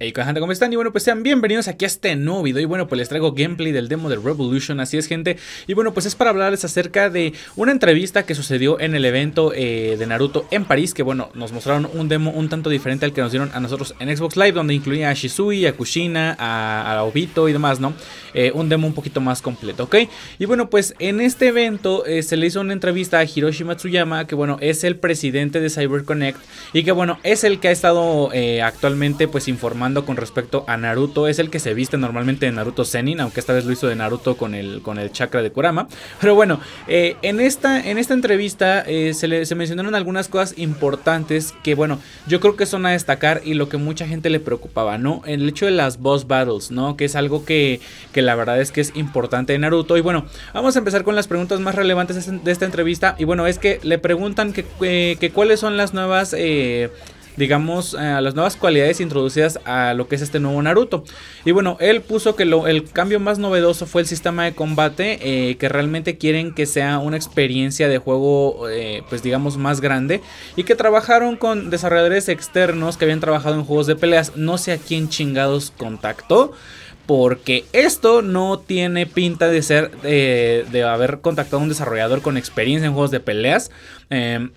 Hey gente, ¿cómo están? Y bueno, pues sean bienvenidos aquí a este nuevo video Y bueno, pues les traigo gameplay del demo de Revolution Así es gente, y bueno, pues es para hablarles acerca de una entrevista que sucedió en el evento eh, de Naruto en París Que bueno, nos mostraron un demo un tanto diferente al que nos dieron a nosotros en Xbox Live Donde incluía a Shisui, a Kushina, a, Obito y demás, ¿no? Eh, un demo un poquito más completo, ¿ok? Y bueno, pues en este evento eh, se le hizo una entrevista a Hiroshi Matsuyama Que bueno, es el presidente de CyberConnect Y que bueno, es el que ha estado actualmente pues informando con respecto a Naruto. Es el que se viste normalmente de Naruto Senin aunque esta vez lo hizo de Naruto con el, con el chakra de Kurama. Pero bueno, eh, en, esta, en esta entrevista eh, se, le, se mencionaron algunas cosas importantes que, bueno, yo creo que son a destacar y lo que mucha gente le preocupaba, ¿no? El hecho de las boss battles, ¿no? Que es algo que, que la verdad es que es importante de Naruto. Y bueno, vamos a empezar con las preguntas más relevantes de esta entrevista. Y bueno, es que le preguntan que, eh, cuáles son las nuevas digamos, eh, a las nuevas cualidades introducidas a lo que es este nuevo Naruto. Y bueno, él puso que el cambio más novedoso fue el sistema de combate, eh, que realmente quieren que sea una experiencia de juego, eh, pues digamos, más grande, y que trabajaron con desarrolladores externos que habían trabajado en juegos de peleas. No sé a quién chingados contactó porque esto no tiene pinta de ser de haber contactado a un desarrollador con experiencia en juegos de peleas. Eh,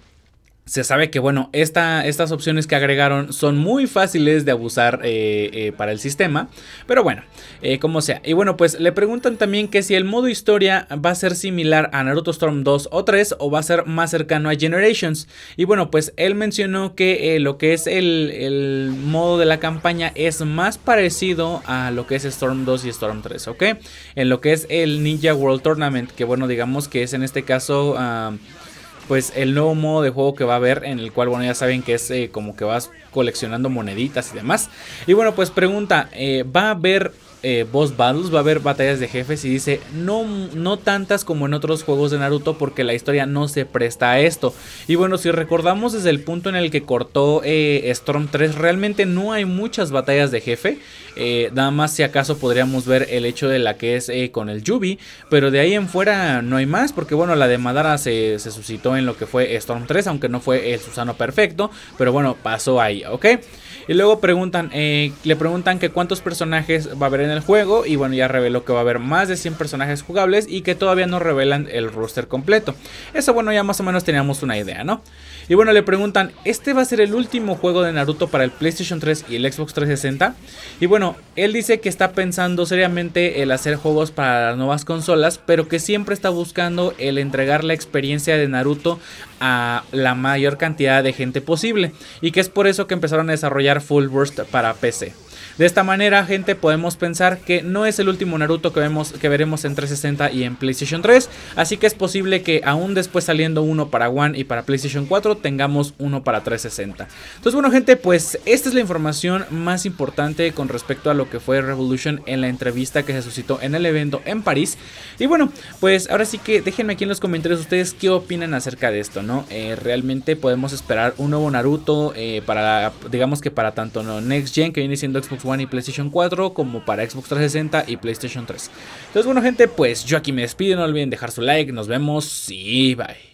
se sabe que, bueno, estas opciones que agregaron son muy fáciles de abusar eh, eh, para el sistema. Pero bueno, eh, como sea. Y bueno, pues le preguntan también que si el modo historia va a ser similar a Naruto Storm 2 o 3 o va a ser más cercano a Generations. Y bueno, pues él mencionó que lo que es el, modo de la campaña es más parecido a lo que es Storm 2 y Storm 3, ¿ok? En lo que es el Ninja World Tournament, que bueno, digamos que es en este caso... Ah, pues el nuevo modo de juego que va a haber, en el cual, bueno, ya saben que es eh, como que vas coleccionando moneditas y demás. Y bueno, pues pregunta, eh, ¿va a haber eh, boss battles, va a haber batallas de jefes y dice, no, no tantas como en otros juegos de Naruto porque la historia no se presta a esto. Y bueno, si recordamos desde el punto en el que cortó eh, Storm 3, realmente no hay muchas batallas de jefe. Eh, nada más si acaso podríamos ver el hecho de la que es con el Yubi, pero de ahí en fuera no hay más porque bueno, la de Madara se, se suscitó en lo que fue Storm 3, aunque no fue el Susano perfecto, pero bueno, pasó ahí, ¿ok? Y luego preguntan, le preguntan que cuántos personajes va a haber en el juego y bueno, ya reveló que va a haber más de 100 personajes jugables y que todavía no revelan el roster completo. Eso bueno, ya más o menos teníamos una idea, ¿no? Y bueno, le preguntan, ¿este va a ser el último juego de Naruto para el PlayStation 3 y el Xbox 360? Y bueno, él dice que está pensando seriamente el hacer juegos para las nuevas consolas, pero que siempre está buscando el entregar la experiencia de Naruto a la mayor cantidad de gente posible y que es por eso que empezaron a desarrollar Full Burst para PC. De esta manera, gente, podemos pensar que no es el último Naruto que, vemos, que veremos en 360 y en PlayStation 3, así que es posible que aún después saliendo uno para One y para PlayStation 4 tengamos uno para 360. Entonces, bueno, gente, pues esta es la información más importante con respecto a lo que fue Revolution en la entrevista que se suscitó en el evento en París. Y bueno, pues ahora sí que déjenme aquí en los comentarios ustedes qué opinan acerca de esto, ¿no? Eh, realmente podemos esperar un nuevo Naruto eh, para, digamos que para tanto ¿no? Next Gen que viene siendo Xbox One y PlayStation 4, como para Xbox 360 y PlayStation 3. Entonces, bueno, gente, pues yo aquí me despido. No olviden dejar su like. Nos vemos y bye.